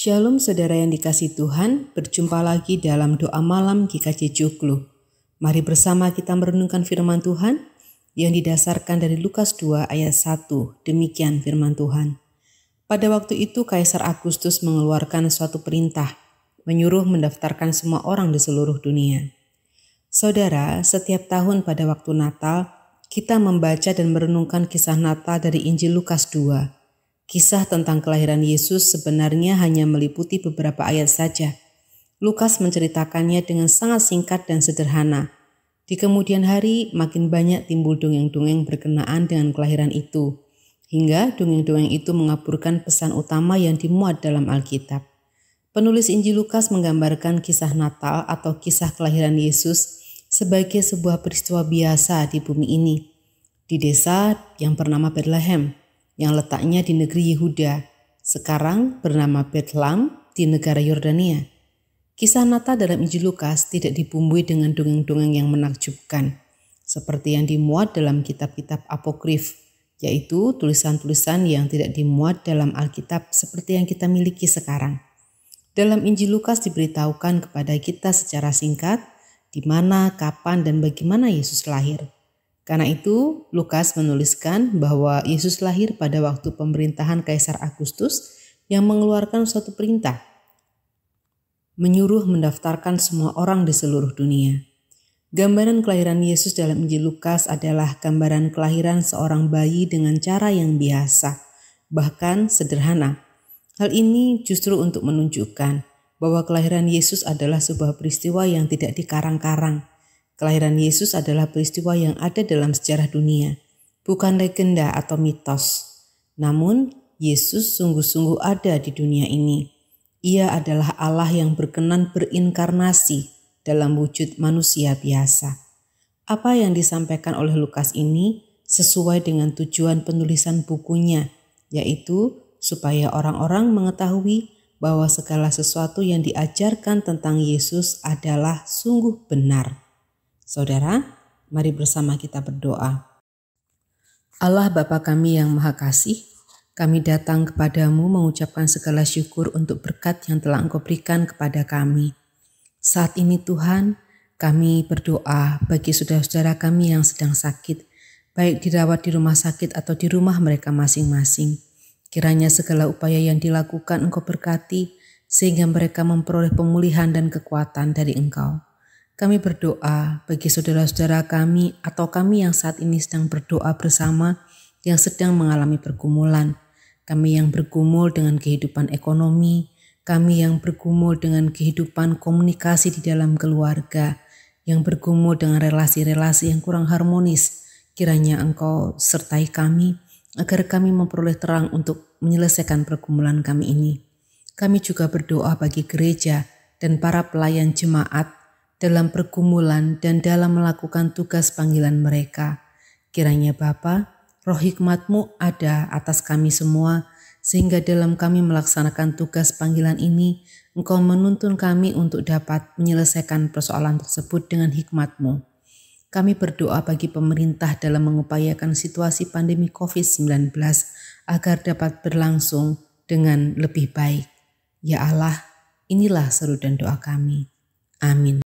Shalom saudara yang dikasih Tuhan, berjumpa lagi dalam doa malam GKJ Joglo. Mari bersama kita merenungkan firman Tuhan yang didasarkan dari Lukas 2 ayat 1. Demikian firman Tuhan. Pada waktu itu Kaisar Agustus mengeluarkan suatu perintah menyuruh mendaftarkan semua orang di seluruh dunia. Saudara, setiap tahun pada waktu Natal kita membaca dan merenungkan kisah Natal dari Injil Lukas 2 Kisah tentang kelahiran Yesus sebenarnya hanya meliputi beberapa ayat saja. Lukas menceritakannya dengan sangat singkat dan sederhana. Di kemudian hari, makin banyak timbul dongeng-dongeng berkenaan dengan kelahiran itu, hingga dongeng-dongeng itu mengaburkan pesan utama yang dimuat dalam Alkitab. Penulis Injil Lukas menggambarkan kisah Natal atau kisah kelahiran Yesus sebagai sebuah peristiwa biasa di bumi ini, di desa yang bernama Bethlehem yang letaknya di negeri Yehuda, sekarang bernama Bethlehem di negara Yordania. Kisah Natal dalam Injil Lukas tidak dibumbui dengan dongeng-dongeng yang menakjubkan, seperti yang dimuat dalam kitab-kitab apokrif, yaitu tulisan-tulisan yang tidak dimuat dalam Alkitab seperti yang kita miliki sekarang. Dalam Injil Lukas diberitahukan kepada kita secara singkat di mana, kapan, dan bagaimana Yesus lahir. Karena itu, Lukas menuliskan bahwa Yesus lahir pada waktu pemerintahan Kaisar Agustus yang mengeluarkan suatu perintah, menyuruh mendaftarkan semua orang di seluruh dunia. Gambaran kelahiran Yesus dalam Injil Lukas adalah gambaran kelahiran seorang bayi dengan cara yang biasa, bahkan sederhana. Hal ini justru untuk menunjukkan bahwa kelahiran Yesus adalah sebuah peristiwa yang tidak dikarang-karang, Kelahiran Yesus adalah peristiwa yang ada dalam sejarah dunia, bukan legenda atau mitos. Namun, Yesus sungguh-sungguh ada di dunia ini. Ia adalah Allah yang berkenan berinkarnasi dalam wujud manusia biasa. Apa yang disampaikan oleh Lukas ini sesuai dengan tujuan penulisan bukunya, yaitu supaya orang-orang mengetahui bahwa segala sesuatu yang diajarkan tentang Yesus adalah sungguh benar. Saudara, mari bersama kita berdoa. Allah Bapa kami yang Maha Kasih, kami datang kepadamu mengucapkan segala syukur untuk berkat yang telah Engkau berikan kepada kami. Saat ini Tuhan, kami berdoa bagi saudara-saudara kami yang sedang sakit, baik dirawat di rumah sakit atau di rumah mereka masing-masing. Kiranya segala upaya yang dilakukan Engkau berkati, sehingga mereka memperoleh pemulihan dan kekuatan dari Engkau. Kami berdoa bagi saudara-saudara kami atau kami yang saat ini sedang berdoa bersama yang sedang mengalami pergumulan. Kami yang bergumul dengan kehidupan ekonomi, kami yang bergumul dengan kehidupan komunikasi di dalam keluarga, yang bergumul dengan relasi-relasi yang kurang harmonis. Kiranya Engkau sertai kami agar kami memperoleh terang untuk menyelesaikan pergumulan kami ini. Kami juga berdoa bagi gereja dan para pelayan jemaat dalam pergumulan dan dalam melakukan tugas panggilan mereka. Kiranya Bapa, roh hikmatmu ada atas kami semua, sehingga dalam kami melaksanakan tugas panggilan ini, engkau menuntun kami untuk dapat menyelesaikan persoalan tersebut dengan hikmatmu. Kami berdoa bagi pemerintah dalam mengupayakan situasi pandemi COVID-19 agar dapat berlangsung dengan lebih baik. Ya Allah, inilah seru dan doa kami. Amin.